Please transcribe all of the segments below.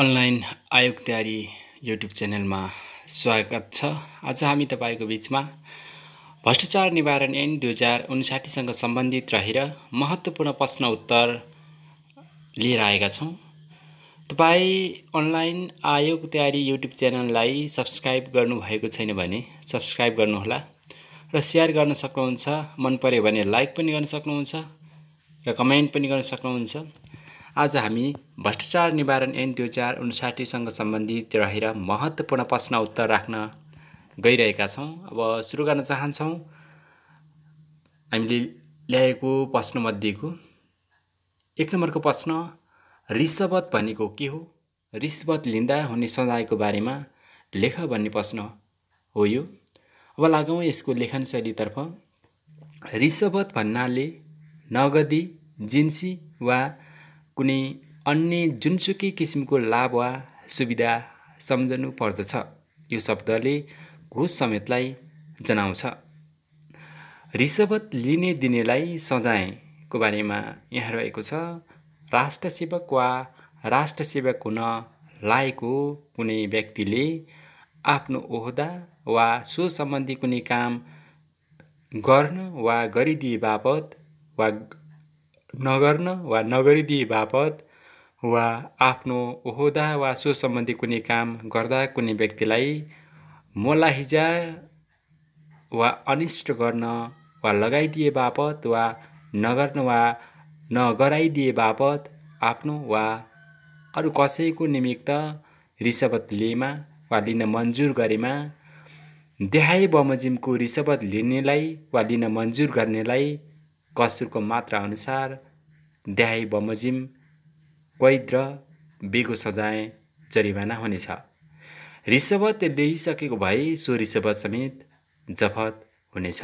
online आयोग तयारी YouTube च्यानलमा स्वागत छ आज हामी तपाईँको बिचमा भ्रष्टाचार निवारण ऐन दुई हजार उन्साठीसँग सम्बन्धित रहेर महत्त्वपूर्ण प्रश्न उत्तर लिएर आएका छौँ तपाईँ अनलाइन आयोग तयारी युट्युब च्यानललाई सब्सक्राइब गर्नुभएको छैन भने सब्सक्राइब गर्नुहोला र सेयर गर्न सक्नुहुन्छ मन पऱ्यो भने लाइक पनि गर्न सक्नुहुन्छ र कमेन्ट पनि गर्न सक्नुहुन्छ आज हामी भ्रष्टाचार निवारण ऐन दुई हजार उन्साठीसँग सम्बन्धित रहेर महत्त्वपूर्ण प्रश्न उत्तर राख्न गइरहेका छौँ अब सुरु गर्न चाहन्छौँ हामीले ल्याएको प्रश्नमध्येको एक नम्बरको प्रश्न रिसवत भनेको के हो रिसवत लिँदा हुने सजायको बारेमा लेख भन्ने प्रश्न हो यो अब लागौँ यसको लेखन शैलीतर्फ रिसवत भन्नाले नगदी जिन्सी वा कुनै अन्य जुनसुकै किसिमको लाभ वा सुविधा सम्झनु पर्दछ यो शब्दले घुस समेतलाई जनाउँछ रिसवत लिने दिनेलाई सजायको बारेमा यहाँ रहेको छ राष्ट्रसेवक वा राष्ट्रसेवक हुन लागेको कुनै व्यक्तिले आफ्नो ओहदा वा सो सम्बन्धी कुनै काम गर्न वा गरिदिए बापत वा नगर्न वा नगरिदिए बापत वा आफ्नो ओहदा वा सो सम्बन्धी कुनै काम गर्दा कुनै व्यक्तिलाई मोलाहिजा वा अनिष्ट गर्न वा लगाइदिए बापत वा नगर्न वा नगराइदिए बापत आफ्नो वा अरू कसैको निमित्त रिसवत लिएमा वा लिन मन्जुर गरेमा देहाई बमोजिमको रिसवत लिनेलाई वा लिन मन्जुर गर्नेलाई कसुरको अनुसार द्याय बमोजिम कैद र बेगो सजाय जरिवाना हुनेछ ऋषभत ल्याइसकेको भए सो ऋषभत समेत जफत हुनेछ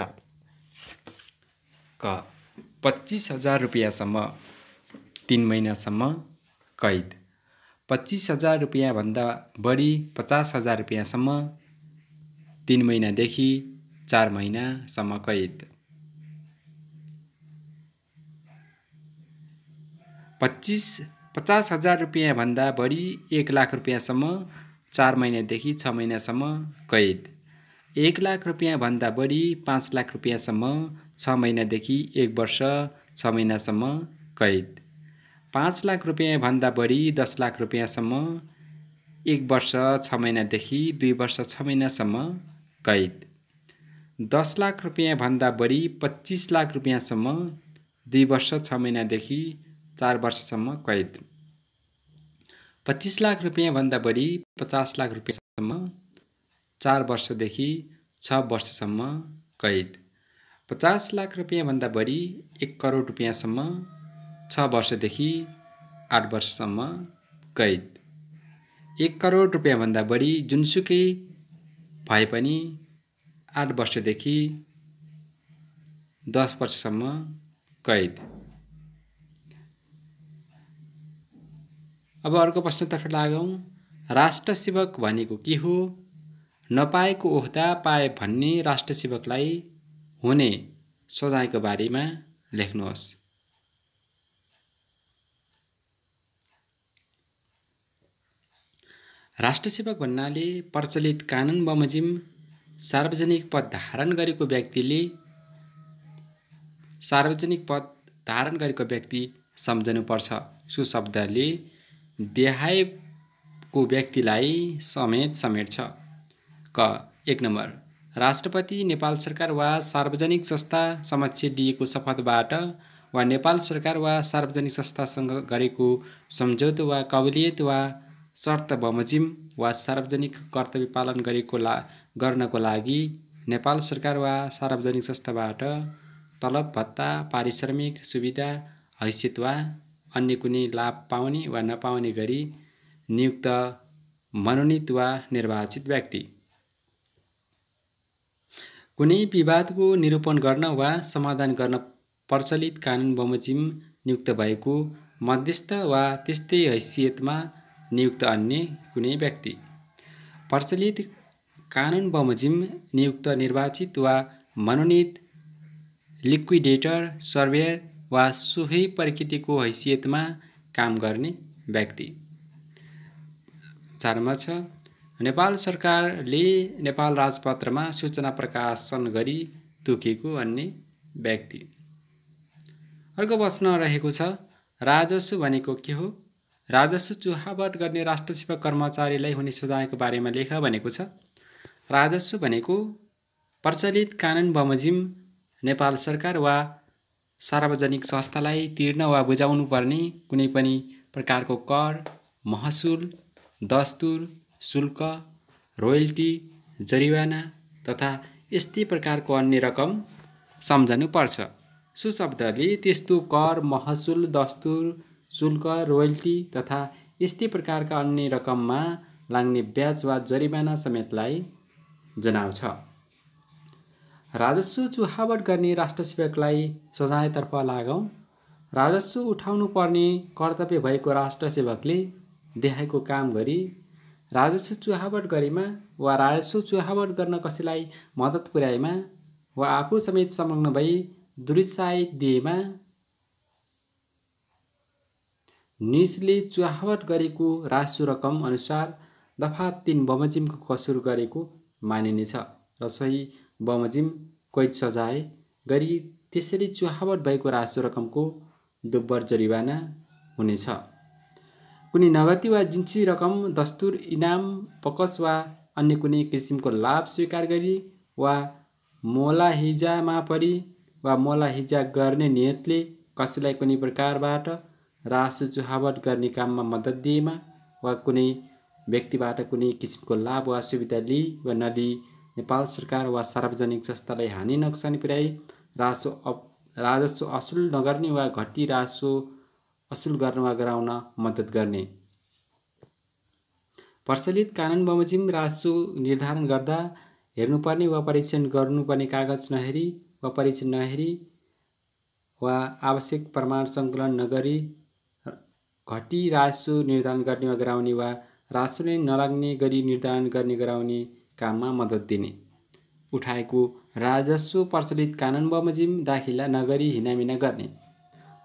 क पच्चिस हजार रुपियाँसम्म तिन महिनासम्म कैद पच्चिस हजार रुपियाँभन्दा बढी पचास हजार रुपियाँसम्म तिन महिनादेखि चार महिनासम्म कैद पच्चिस पचास हजार रुपियाँभन्दा बढी एक लाख रुपियाँसम्म चार महिनादेखि छ महिनासम्म कैद एक लाख रुपियाँभन्दा बढी पाँच लाख रुपियाँसम्म छ महिनादेखि एक वर्ष छ महिनासम्म कैद पाँच लाख रुपियाँभन्दा बढी दस लाख रुपियाँसम्म एक वर्ष छ महिनादेखि दुई वर्ष छ महिनासम्म कैद दस लाख रुपियाँभन्दा बढी पच्चिस लाख रुपियाँसम्म दुई वर्ष छ महिनादेखि चार वर्षसम्म कैद पच्चिस लाख रुपियाँभन्दा बढी पचास लाख रुपियाँसम्म चार वर्षदेखि छ वर्षसम्म कैद पचास लाख रुपियाँभन्दा बढी एक करोड रुपियाँसम्म छ वर्षदेखि आठ वर्षसम्म कैद एक करोड रुपियाँभन्दा बढी जुनसुकै भए पनि आठ वर्षदेखि दस वर्षसम्म कैद अब अर्को प्रश्नतर्फ लागौँ राष्ट्रसेवक भनेको के हो नपाएको ओहदा पाए भन्ने राष्ट्र सेवकलाई हुने सजायको बारेमा लेख्नुहोस् राष्ट्रसेवक भन्नाले प्रचलित कानुन बमोजिम सार्वजनिक पद धारण गरेको व्यक्तिले सार्वजनिक पद धारण गरेको व्यक्ति सम्झनुपर्छ सुशब्दले देहायको व्यक्तिलाई समेत समेट्छ क एक नम्बर राष्ट्रपति नेपाल सरकार वा सार्वजनिक संस्था समक्ष दिएको शपथबाट वा नेपाल सरकार वा सार्वजनिक संस्थासँग गरेको सम्झौता वा कबुलियत वा शर्त बमोजिम वा सार्वजनिक कर्तव्य पालन गरेको ला गर्नको लागि नेपाल सरकार वा सार्वजनिक संस्थाबाट तलब भत्ता पारिश्रमिक सुविधा हैसियत वा अन्य कुनै लाभ पाउने वा नपाउने गरी नियुक्त मनोनित वा निर्वाचित व्यक्ति कुनै विवादको निरूपण गर्न वा समाधान गर्न प्रचलित कानुन बमोजिम नियुक्त भएको मध्यस्थ वा त्यस्तै हैसियतमा नियुक्त अन्य कुनै व्यक्ति प्रचलित कानुन बमोजिम नियुक्त निर्वाचित वा मनोनित लिक्विडेटर सर्वेयर वा सोही प्रकृतिको हैसियतमा काम गर्ने व्यक्ति चारमा छ नेपाल सरकारले नेपाल राजपत्रमा सूचना प्रकाशन गरी तोकेको अन्य व्यक्ति अर्को प्रश्न रहेको छ राजस्व भनेको के हो राजस्व चुहावट गर्ने राष्ट्र सेवा कर्मचारीलाई हुने सजायको बारेमा लेख भनेको छ राजस्व भनेको प्रचलित कानुन बमोजिम नेपाल सरकार वा सार्वजनिक संस्थालाई तिर्न वा बुझाउनु पर्ने कुनै पनि प्रकारको कर महसुल दस्तुर शुल्क रोयल्टी जरिवाना तथा यस्तै प्रकारको अन्य रकम सम्झनु पर्छ सुशब्दले त्यस्तो कर महसुल दस्तुर शुल्क रोयल्टी तथा यस्तै प्रकारका अन्य रकममा लाग्ने ब्याज वा जरिवाना समेतलाई जनाउँछ राजस्व चुहावट गर्ने राष्ट्रसेवकलाई सजायतर्फ लागौँ राजस्व उठाउनु पर्ने कर्तव्य भएको राष्ट्रसेवकले देखाएको काम गरी राजस्व चुहावट गरेमा वा राजस्व चुहावट गर्न कसैलाई मद्दत पुर्याएमा वा आफू समेत संलग्न भई दुरुसाय दिएमा निजले चुहावट गरेको राजस्व रकम अनुसार दफा तिन बमोजिमको कसुर गरेको मानिनेछ र सही बमोजिम कैद सजाय गरी त्यसरी चुहावट भएको रासो रकमको दोब्बर जरिवाना हुनेछ कुनै नगदी वा जिन्सी रकम दस्तुर इनाम पकस वा अन्य कुनै किसिमको लाभ स्वीकार गरी वा मोला मोलाहिजामा परि वा मोला हिजा गर्ने नियतले कसैलाई कुनै प्रकारबाट रासो चुहावट गर्ने काममा मद्दत दिएमा वा कुनै व्यक्तिबाट कुनै किसिमको लाभ वा सुविधा लिई वा नलिई नेपाल सरकार वा सार्वजनिक संस्थालाई हानि नोक्सानी पुर्याई राजस्व अप राजस्व असुल नगर्ने वा घटी राजस्व असुल गर्न वा गराउन मद्दत गर्ने प्रचलित कानुन बमोजिम राजस्व निर्धारण गर्दा हेर्नुपर्ने वा परीक्षण गर्नुपर्ने कागज नहेरी वा परीक्षण नहेरी वा आवश्यक प्रमाण सङ्कलन नगरी घटी राजस्व निर्धारण गर्ने वा गराउने वा राजस्व नै नलाग्ने गरी निर्धारण गर्ने गराउने काममा मद्दत दिने उठाएको राजस्व प्रचलित कानुन बमोजिम दाखिला नगरी हिनामिना गर्ने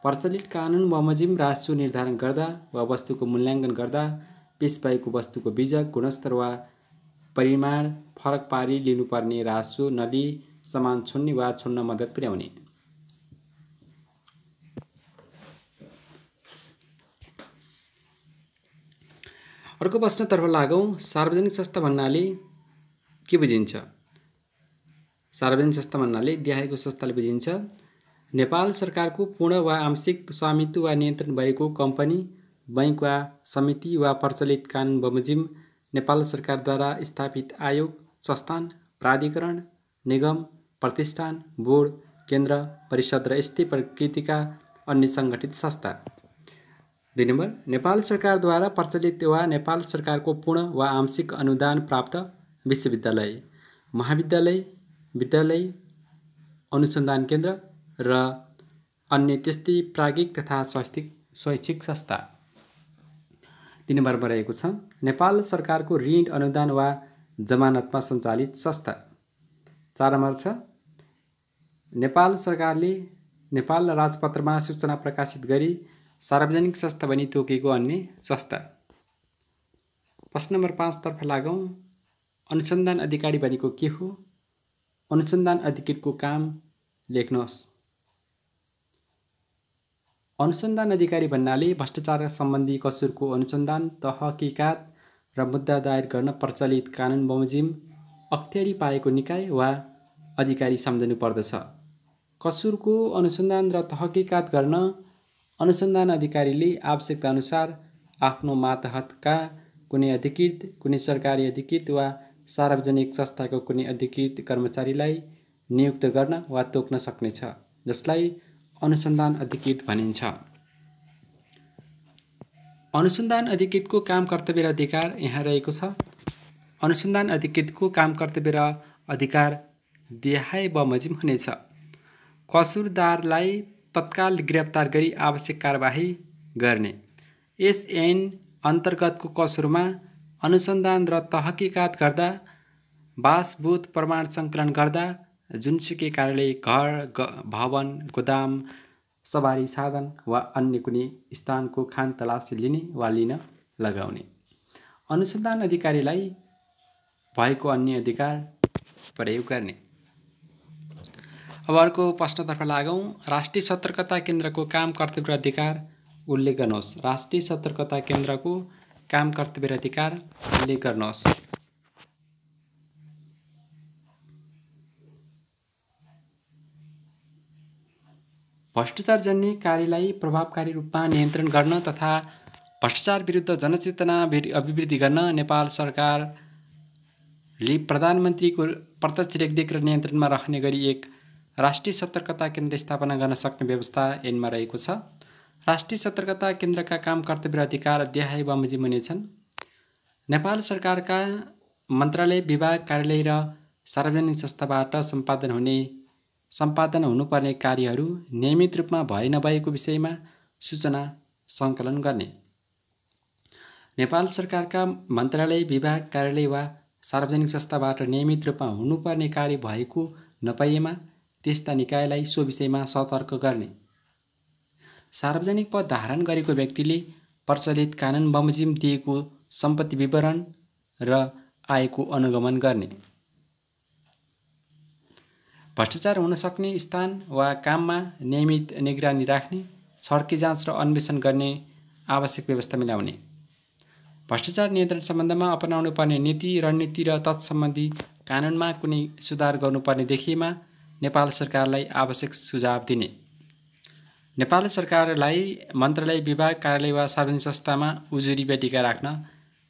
प्रचलित कानुन बमोजिम राजस्व निर्धारण गर्दा वा वस्तुको मूल्याङ्कन गर्दा पेस भएको वस्तुको बिज गुणस्तर वा परिमाण फरक पारी लिनुपर्ने राजस्व नदी समान छुन्ने वा छुन्न मद्दत पुर्याउने अर्को प्रश्नतर्फ लागौँ सार्वजनिक संस्था भन्नाले के बुझिन्छ सार्वजनिक संस्था भन्नाले देखाएको संस्थाले बुझिन्छ नेपाल सरकारको पूर्ण वा आंशिक स्वामित्व वा नियन्त्रण भएको कम्पनी बैङ्क वा समिति वा प्रचलित कानुन बमोजिम नेपाल सरकारद्वारा स्थापित आयोग संस्थान प्राधिकरण निगम प्रतिष्ठान बोर्ड केन्द्र परिषद र यस्तै प्रकृतिका अन्य सङ्गठित संस्था दुई नम्बर नेपाल सरकारद्वारा प्रचलित वा नेपाल सरकारको पूर्ण वा आंशिक अनुदान प्राप्त विश्वविद्यालय महाविद्यालय विद्यालय अनुसन्धान केन्द्र र अन्य त्यस्तै प्राज्ञिक तथा शैक्षिक शैक्षिक संस्था तिन नम्बरमा रहेको छ नेपाल सरकारको ऋण अनुदान वा जमानतमा सञ्चालित संस्था चार नम्बर छ नेपाल सरकारले नेपाल राजपत्रमा सूचना प्रकाशित गरी सार्वजनिक संस्था भनी तोकेको अन्य संस्था प्रश्न नम्बर पाँचतर्फ लागौँ अनुसन्धान अधिकारी भनेको के हो अनुसन्धान अधिकृतको काम लेख्नुहोस् अनुसन्धान अधिकारी भन्नाले भ्रष्टाचार सम्बन्धी कसुरको अनुसन्धान तहकिकात र मुद्दा दायर गर्न प्रचलित कानुन बमोजिम अख्तियारी पाएको निकाय वा अधिकारी सम्झनु पर्दछ कसुरको अनुसन्धान र तहकिकात गर्न अनुसन्धान अधिकारीले आवश्यकताअनुसार आफ्नो मातहतका कुनै अधिकृत कुनै सरकारी अधिकृत वा सार्वजनिक संस्थाको कुनै अधिकृत कर्मचारीलाई नियुक्त गर्न वा तोक्न सक्नेछ जसलाई अनुसन्धान अधिकृत भनिन्छ अनुसन्धान अधिकृतको काम कर्तव्य र अधिकार यहाँ रहेको छ अनुसन्धान अधिकृतको काम कर्तव्य र अधिकार देहाय बमोजिम हुनेछ कसुरदारलाई तत्काल गिरफ्तार गरी आवश्यक कारवाही गर्ने एसएन अन्तर्गतको कसुरमा अनुसन्धान र तहकिकात गर्दा बासभूत प्रमाण सङ्कलन गर्दा जुनसुकै कार्यालय घर भवन गोदाम सवारी साधन वा अन्य कुनै स्थानको खान तलासी लिने वा लिन लगाउने अनुसन्धान अधिकारीलाई भएको अन्य अधिकार प्रयोग गर्ने अब अर्को प्रश्नतर्फ लागौँ राष्ट्रिय सतर्कता केन्द्रको काम कर्तव्य अधिकार उल्लेख गर्नुहोस् राष्ट्रिय सतर्कता केन्द्रको काम कर्तव्य र अधिकार उल्लेख गर्नुहोस् भ्रष्टाचारजन्य कार्यलाई प्रभावकारी रूपमा नियन्त्रण गर्न तथा भ्रष्टाचार विरुद्ध जनचेतना अभिवृद्धि गर्न नेपाल सरकारले प्रधानमन्त्रीको प्रत्यक्ष रेखदेख र नियन्त्रणमा राख्ने गरी एक राष्ट्रिय सतर्कता केन्द्र स्थापना गर्न सक्ने व्यवस्था ऐनमा रहेको छ राष्ट्रिय सतर्कता केन्द्रका काम कर्तव्य अधिकार देहाय बमोजिम हुनेछन् नेपाल सरकारका मन्त्रालय विभाग कार्यालय र सार्वजनिक संस्थाबाट सम्पादन हुने सम्पादन हुनुपर्ने कार्यहरू नियमित रूपमा भए नभएको विषयमा सूचना सङ्कलन गर्ने नेपाल सरकारका मन्त्रालय विभाग कार्यालय वा सार्वजनिक संस्थाबाट नियमित रूपमा हुनुपर्ने कार्य भएको नपाइएमा त्यस्ता निकायलाई सो विषयमा सतर्क गर्ने सार्वजनिक पद धारण गरेको व्यक्तिले प्रचलित कानुन बमोजिम दिएको सम्पत्ति विवरण र आयको अनुगमन गर्ने भ्रष्टाचार हुन सक्ने स्थान वा काममा नियमित निगरानी राख्ने छड्के जाँच र अन्वेषण गर्ने आवश्यक व्यवस्था मिलाउने भ्रष्टाचार नियन्त्रण सम्बन्धमा अपनाउनु पर्ने नीति रणनीति र तत्सम्बन्धी कानुनमा कुनै सुधार गर्नुपर्ने देखिएमा नेपाल सरकारलाई आवश्यक सुझाव दिने नेपाल सरकारलाई मन्त्रालय विभाग कार्यालय वा सार्वजनिक संस्थामा उजुरी बेटिका राख्न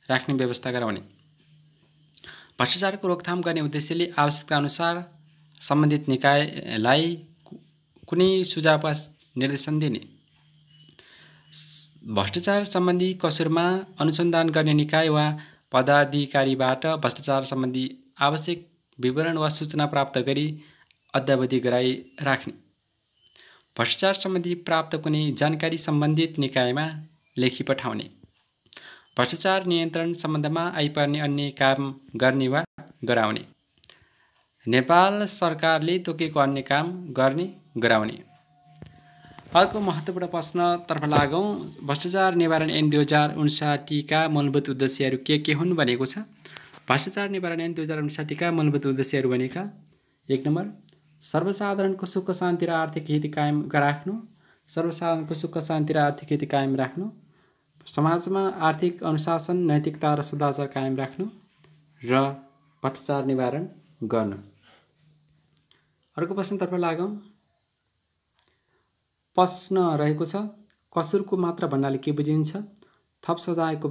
राख्ने व्यवस्था गराउने भ्रष्टाचारको रोकथाम गर्ने उद्देश्यले आवश्यकता अनुसार सम्बन्धित निकायलाई कुनै सुझाव वा निर्देशन दिने भ्रष्टाचार सम्बन्धी कसुरमा अनुसन्धान गर्ने निकाय वा पदाधिकारीबाट भ्रष्टाचार सम्बन्धी आवश्यक विवरण वा सूचना प्राप्त गरी अद्यावधि गराइ राख्ने भ्रष्टाचार सम्बन्धी प्राप्त कुनै जानकारी सम्बन्धित निकायमा लेखी पठाउने भ्रष्टाचार नियन्त्रण सम्बन्धमा आइपर्ने अन्य काम गर्ने वा गराउने नेपाल सरकारले तोकेको अन्य काम गर्ने गराउने अर्को महत्त्वपूर्ण प्रश्नतर्फ लागौँ भ्रष्टाचार निवारण ऐन दुई हजार उन्साठीका मूलभूत उद्देश्यहरू के के हुन् भनेको छ भ्रष्टाचार निवारण ऐन दुई हजार उन्साठीका मूलभूत उद्देश्यहरू भनेका एक नम्बर सर्वसाधारणको सुख शान्ति र आर्थिक हित कायम राख्नु सर्वसाधारणको सुख शान्ति र आर्थिक हित कायम राख्नु समाजमा आर्थिक अनुशासन नैतिकता र सदाचार कायम राख्नु र भ्रष्टाचार निवारण गर्नु अर्को प्रश्नतर्फ लागौँ प्रश्न रहेको छ कसुरको मात्रा भन्नाले के बुझिन्छ थप सजायको